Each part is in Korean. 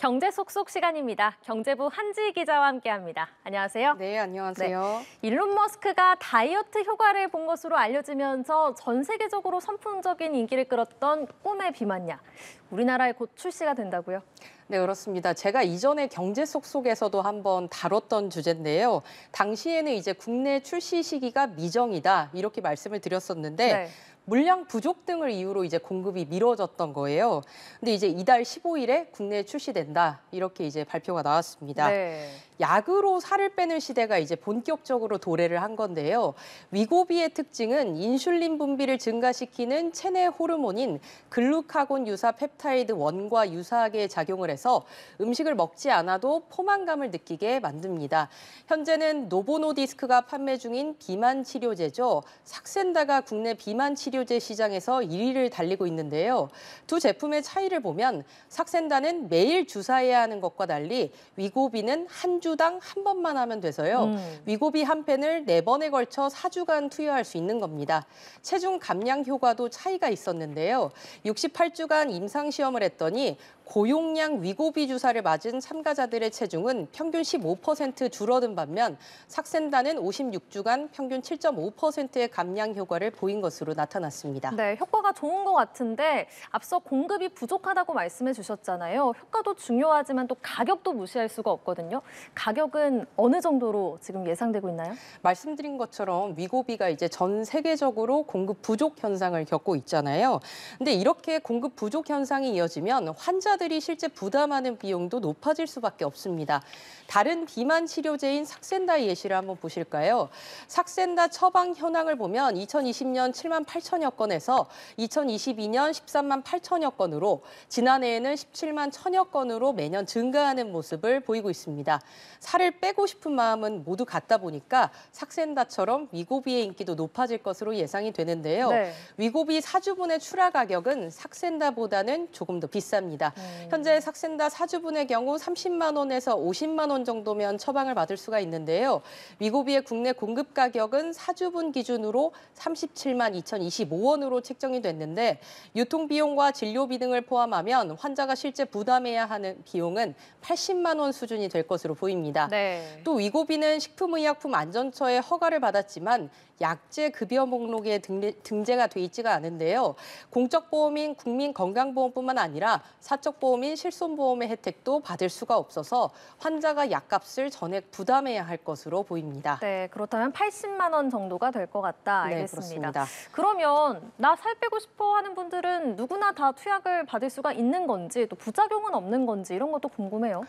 경제 속속 시간입니다. 경제부 한지 희 기자와 함께합니다. 안녕하세요. 네, 안녕하세요. 네. 일론 머스크가 다이어트 효과를 본 것으로 알려지면서 전 세계적으로 선풍적인 인기를 끌었던 꿈의 비만약. 우리나라에 곧 출시가 된다고요? 네, 그렇습니다. 제가 이전에 경제 속속에서도 한번 다뤘던 주제인데요. 당시에는 이제 국내 출시 시기가 미정이다 이렇게 말씀을 드렸었는데 네. 물량 부족 등을 이유로 이제 공급이 미뤄졌던 거예요. 근데 이제 이달 15일에 국내에 출시된다 이렇게 이제 발표가 나왔습니다. 네. 약으로 살을 빼는 시대가 이제 본격적으로 도래를 한 건데요. 위고비의 특징은 인슐린 분비를 증가시키는 체내 호르몬인 글루카곤 유사 펩타이드 원과 유사하게 작용을 해서 음식을 먹지 않아도 포만감을 느끼게 만듭니다. 현재는 노보노디스크가 판매 중인 비만 치료제죠. 삭센다가 국내 비만 치료제 시장에서 1위를 달리고 있는데요. 두 제품의 차이를 보면 삭센다는 매일 주사해야 하는 것과 달리 위고비는 한주 사주당 한 번만 하면 돼서요. 음. 위고비 한 펜을 네 번에 걸쳐 4주간 투여할 수 있는 겁니다. 체중 감량 효과도 차이가 있었는데요. 68주간 임상시험을 했더니 고용량 위고비 주사를 맞은 참가자들의 체중은 평균 15% 줄어든 반면 삭센다는 56주간 평균 7.5%의 감량 효과를 보인 것으로 나타났습니다. 네, 효과가 좋은 것 같은데 앞서 공급이 부족하다고 말씀해 주셨잖아요. 효과도 중요하지만 또 가격도 무시할 수가 없거든요. 가격은 어느 정도로 지금 예상되고 있나요? 말씀드린 것처럼 위고비가 이제 전 세계적으로 공급 부족 현상을 겪고 있잖아요. 근데 이렇게 공급 부족 현상이 이어지면 환자 환자들이 실제 부담하는 비용도 높아질 수밖에 없습니다. 다른 비만 치료제인 삭센다 예시를 한번 보실까요? 삭센다 처방 현황을 보면 2020년 7만 8천여 건에서 2022년 13만 8천여 건으로 지난해에는 17만 1천여 건으로 매년 증가하는 모습을 보이고 있습니다. 살을 빼고 싶은 마음은 모두 같다 보니까 삭센다처럼 위고비의 인기도 높아질 것으로 예상이 되는데요. 네. 위고비 4주분의 출하 가격은 삭센다보다는 조금 더 비쌉니다. 네. 현재 삭신다 사주분의 경우 30만 원에서 50만 원 정도면 처방을 받을 수가 있는데요. 위고비의 국내 공급 가격은 사주분 기준으로 37만 2,025원으로 책정이 됐는데 유통 비용과 진료비 등을 포함하면 환자가 실제 부담해야 하는 비용은 80만 원 수준이 될 것으로 보입니다. 네. 또 위고비는 식품의약품 안전처의 허가를 받았지만 약제 급여 목록에 등재가 돼 있지가 않은데요. 공적 보험인 국민 건강보험뿐만 아니라 사적 보험인 실손보험의 혜택도 받을 수가 없어서 환자가 약값을 전액 부담해야 할 것으로 보입니다. 네, 그렇다면 80만 원 정도가 될 것 같다. 네, 알겠습니다. 네, 그러면 나 살 빼고 싶어 하는 분들은 누구나 다 투약을 받을 수가 있는 건지 또 부작용은 없는 건지 이런 것도 궁금해요.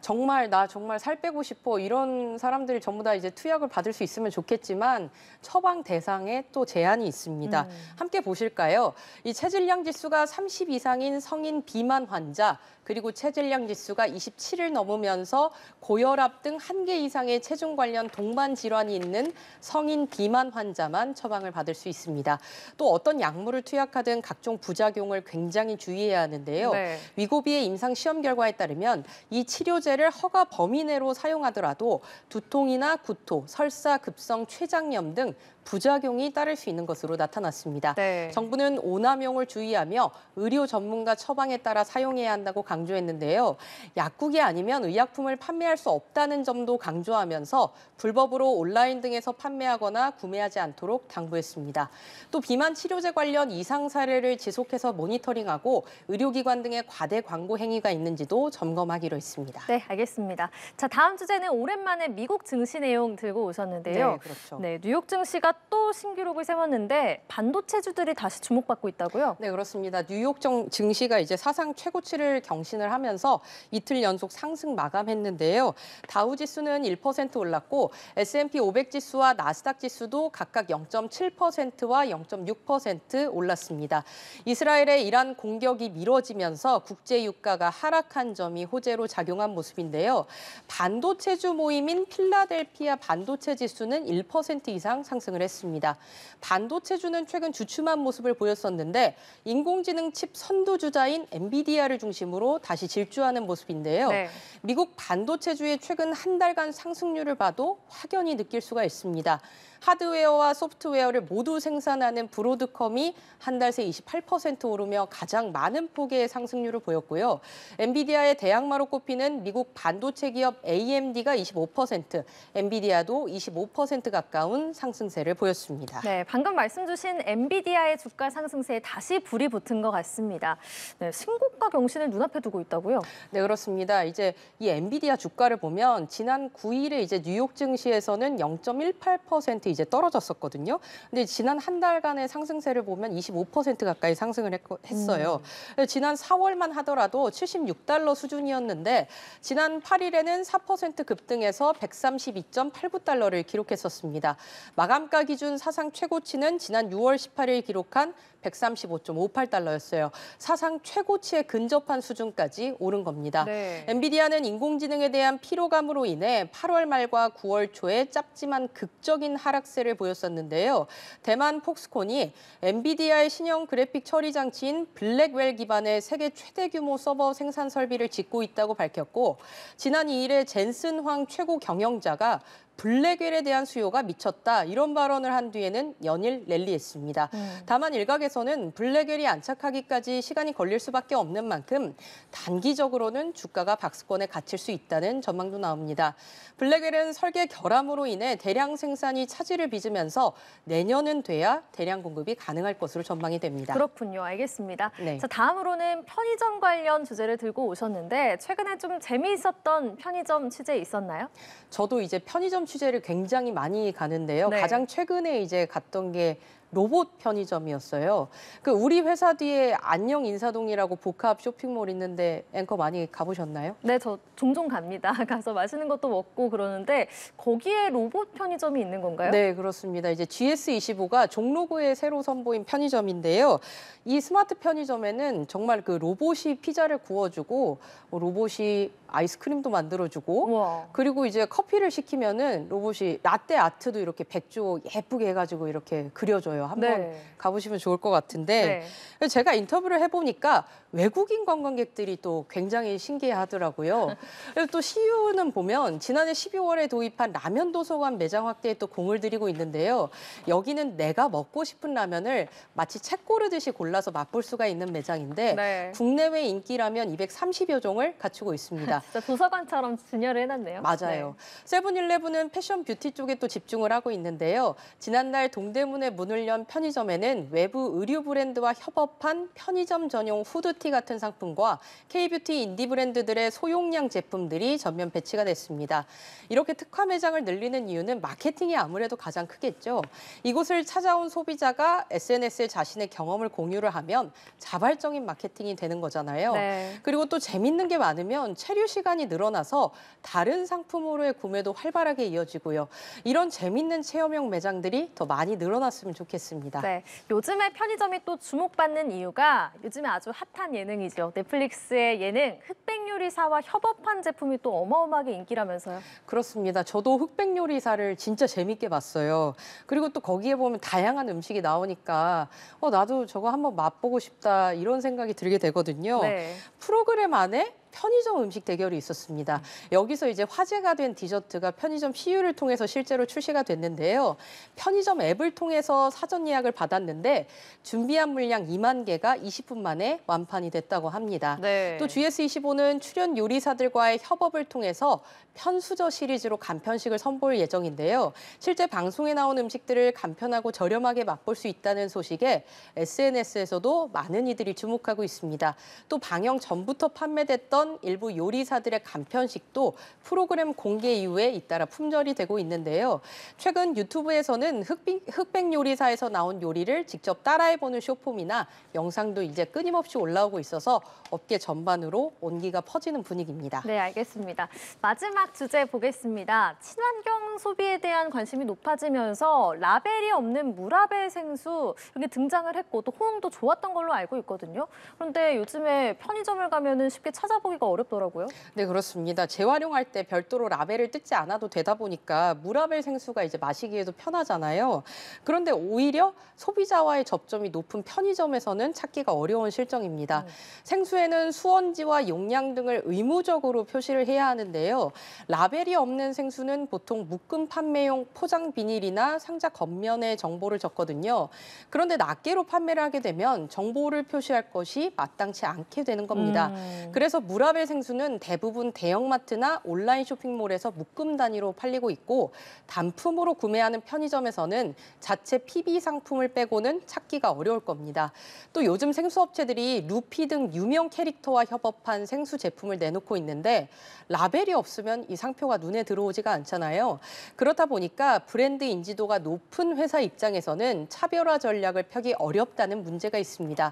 정말 나 정말 살 빼고 싶어 이런 사람들이 전부 다 이제 투약을 받을 수 있으면 좋겠지만 처방 대상에 또 제한이 있습니다. 음. 함께 보실까요? 이 체질량 지수가 30 이상인 성인 비만 환자 그리고 체질량 지수가 27을 넘으면서 고혈압 등 한 개 이상의 체중 관련 동반 질환이 있는 성인 비만 환자만 처방을 받을 수 있습니다. 또 어떤 약물을 투약하든 각종 부작용을 굉장히 주의해야 하는데요. 네. 위고비의 임상 시험 결과에 따르면 이 치료제 항생제를 허가 범위 내로 사용하더라도 두통이나 구토, 설사, 급성, 췌장염 등 부작용이 따를 수 있는 것으로 나타났습니다. 네. 정부는 오남용을 주의하며 의료 전문가 처방에 따라 사용해야 한다고 강조했는데요. 약국이 아니면 의약품을 판매할 수 없다는 점도 강조하면서 불법으로 온라인 등에서 판매하거나 구매하지 않도록 당부했습니다. 또 비만 치료제 관련 이상 사례를 지속해서 모니터링하고 의료기관 등의 과대 광고 행위가 있는지도 점검하기로 했습니다. 네, 알겠습니다. 자, 다음 주제는 오랜만에 미국 증시 내용 들고 오셨는데요. 네, 그렇죠. 네, 뉴욕 증시가 또 신기록을 세웠는데 반도체주들이 다시 주목받고 있다고요? 네, 그렇습니다. 뉴욕 정, 증시가 이제 사상 최고치를 경신을 하면서 이틀 연속 상승 마감했는데요. 다우 지수는 1% 올랐고 S&P 500 지수와 나스닥 지수도 각각 0.7%와 0.6% 올랐습니다. 이스라엘의 이란 공격이 미뤄지면서 국제 유가가 하락한 점이 호재로 작용한 모습인데요. 반도체주 모임인 필라델피아 반도체 지수는 1% 이상 상승을 했습니다. 했습니다 반도체주는 최근 주춤한 모습을 보였었는데 인공지능 칩 선두주자인 엔비디아를 중심으로 다시 질주하는 모습인데요. 네. 미국 반도체주의 최근 한 달간 상승률을 봐도 확연히 느낄 수가 있습니다. 하드웨어와 소프트웨어를 모두 생산하는 브로드컴이 한 달 새 28% 오르며 가장 많은 폭의 상승률을 보였고요. 엔비디아의 대항마로 꼽히는 미국 반도체 기업 AMD가 25%, 엔비디아도 25% 가까운 상승세를 보였습니다. 네, 방금 말씀 주신 엔비디아의 주가 상승세에 다시 불이 붙은 것 같습니다. 네, 신고가 경신을 눈앞에 두고 있다고요? 네, 그렇습니다. 이제 이 엔비디아 주가를 보면 지난 9일에 이제 뉴욕 증시에서는 0.18% 퍼센 이제 떨어졌었거든요. 근데 지난 한 달간의 상승세를 보면 25% 가까이 상승을 했, 했어요. 음. 지난 4월만 하더라도 76달러 수준이었는데 지난 8일에는 4% 급등해서 132.89달러를 기록했었습니다. 마감가 기준 사상 최고치는 지난 6월 18일 기록한 135.58달러였어요. 사상 최고치에 근접한 수준까지 오른 겁니다. 네. 엔비디아는 인공지능에 대한 피로감으로 인해 8월 말과 9월 초에 짧지만 극적인 하락 하락세를 보였었는데요. 대만 폭스콘이 엔비디아의 신형 그래픽 처리 장치인 블랙웰 기반의 세계 최대 규모 서버 생산 설비를 짓고 있다고 밝혔고 지난 2일에 젠슨 황 최고 경영자가 블랙웰에 대한 수요가 미쳤다 이런 발언을 한 뒤에는 연일 랠리했습니다. 음. 다만 일각에서는 블랙웰이 안착하기까지 시간이 걸릴 수밖에 없는 만큼 단기적으로는 주가가 박스권에 갇힐 수 있다는 전망도 나옵니다. 블랙웰은 설계 결함으로 인해 대량 생산이 차질을 빚으면서 내년은 돼야 대량 공급이 가능할 것으로 전망이 됩니다. 그렇군요. 알겠습니다. 네. 자, 다음으로는 편의점 관련 주제를 들고 오셨는데 최근에 좀 재미있었던 편의점 취재 있었나요? 저도 이제 편의점 취재를 굉장히 많이 가는데요. 네. 가장 최근에 이제 갔던 게 로봇 편의점이었어요. 그 우리 회사 뒤에 안녕 인사동이라고 복합 쇼핑몰 있는데 앵커 많이 가보셨나요? 네, 저 종종 갑니다. 가서 맛있는 것도 먹고 그러는데 거기에 로봇 편의점이 있는 건가요? 네, 그렇습니다. 이제 GS25가 종로구에 새로 선보인 편의점인데요. 이 스마트 편의점에는 정말 그 로봇이 피자를 구워주고 로봇이 아이스크림도 만들어주고 우와. 그리고 이제 커피를 시키면은 로봇이 라떼 아트도 이렇게 백조 예쁘게 해가지고 이렇게 그려줘요. 한번 네. 가보시면 좋을 것 같은데 네. 제가 인터뷰를 해보니까 외국인 관광객들이 또 굉장히 신기해하더라고요. 그리고 또 시유는 보면 지난해 12월에 도입한 라면 도서관 매장 확대에 또 공을 들이고 있는데요. 여기는 내가 먹고 싶은 라면을 마치 책 고르듯이 골라서 맛볼 수가 있는 매장인데 네. 국내외 인기 라면 230여 종을 갖추고 있습니다. 있습 진짜 도서관처럼 진열을 해놨네요. 맞아요. 네. 세븐일레븐은 패션 뷰티 쪽에 또 집중을 하고 있는데요. 지난날 동대문의 문을 연 편의점에는 외부 의류 브랜드와 협업한 편의점 전용 후드티 같은 상품과 K뷰티 인디 브랜드들의 소용량 제품들이 전면 배치가 됐습니다. 이렇게 특화 매장을 늘리는 이유는 마케팅이 아무래도 가장 크겠죠. 이곳을 찾아온 소비자가 SNS에 자신의 경험을 공유를 하면 자발적인 마케팅이 되는 거잖아요. 네. 그리고 또 재밌는 게 많으면 체류 시간이 늘어나서 다른 상품으로의 구매도 활발하게 이어지고요. 이런 재밌는 체험형 매장들이 더 많이 늘어났으면 좋겠습니다. 네, 요즘에 편의점이 또 주목받는 이유가 요즘에 아주 핫한 예능이죠. 넷플릭스의 예능 흑백요리사와 협업한 제품이 또 어마어마하게 인기라면서요. 그렇습니다. 저도 흑백요리사를 진짜 재밌게 봤어요. 그리고 또 거기에 보면 다양한 음식이 나오니까 어, 나도 저거 한번 맛보고 싶다 이런 생각이 들게 되거든요. 네. 프로그램 안에 편의점 음식 대결이 있었습니다. 여기서 이제 화제가 된 디저트가 편의점 PU를 통해서 실제로 출시가 됐는데요. 편의점 앱을 통해서 사전 예약을 받았는데 준비한 물량 2만 개가 20분 만에 완판이 됐다고 합니다. 네. 또 GS25는 출연 요리사들과의 협업을 통해서 편수저 시리즈로 간편식을 선보일 예정인데요. 실제 방송에 나온 음식들을 간편하고 저렴하게 맛볼 수 있다는 소식에 SNS에서도 많은 이들이 주목하고 있습니다. 또 방영 전부터 판매됐던 있던 일부 요리사들의 간편식도 프로그램 공개 이후에 잇따라 품절이 되고 있는데요. 최근 유튜브에서는 흑백, 흑백 요리사에서 나온 요리를 직접 따라해보는 쇼폼이나 영상도 이제 끊임없이 올라오고 있어서 업계 전반으로 온기가 퍼지는 분위기입니다. 네, 알겠습니다. 마지막 주제 보겠습니다. 친환경 소비에 대한 관심이 높아지면서 라벨이 없는 무라벨 생수 이렇게 등장을 했고 또 호응도 좋았던 걸로 알고 있거든요. 그런데 요즘에 편의점을 가면 쉽게 찾아보 찾아보기가 어렵더라고요. 네, 그렇습니다. 재활용할 때 별도로 라벨을 뜯지 않아도 되다 보니까 무라벨 생수가 이제 마시기에도 편하잖아요. 그런데 오히려 소비자와의 접점이 높은 편의점에서는 찾기가 어려운 실정입니다. 음. 생수에는 수원지와 용량 등을 의무적으로 표시를 해야 하는데요. 라벨이 없는 생수는 보통 묶음 판매용 포장 비닐이나 상자 겉면에 정보를 적거든요. 그런데 낱개로 판매를 하게 되면 정보를 표시할 것이 마땅치 않게 되는 겁니다. 음. 그래서 무 우라벨 생수는 대부분 대형마트나 온라인 쇼핑몰에서 묶음 단위로 팔리고 있고 단품으로 구매하는 편의점에서는 자체 PB 상품을 빼고는 찾기가 어려울 겁니다. 또 요즘 생수업체들이 루피 등 유명 캐릭터와 협업한 생수 제품을 내놓고 있는데 라벨이 없으면 이 상표가 눈에 들어오지가 않잖아요. 그렇다 보니까 브랜드 인지도가 높은 회사 입장에서는 차별화 전략을 펴기 어렵다는 문제가 있습니다.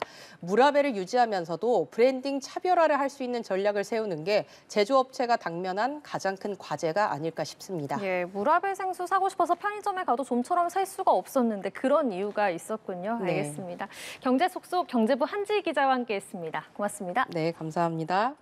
무라벨을 유지하면서도 브랜딩 차별화를 할 수 있는 전략 전략을 세우는 게 제조업체가 당면한 가장 큰 과제가 아닐까 싶습니다. 예, 무라벨 생수 사고 싶어서 편의점에 가도 좀처럼 살 수가 없었는데 그런 이유가 있었군요. 네. 알겠습니다. 경제 속속 경제부 한지 희 기자와 함께했습니다. 고맙습니다. 네, 감사합니다.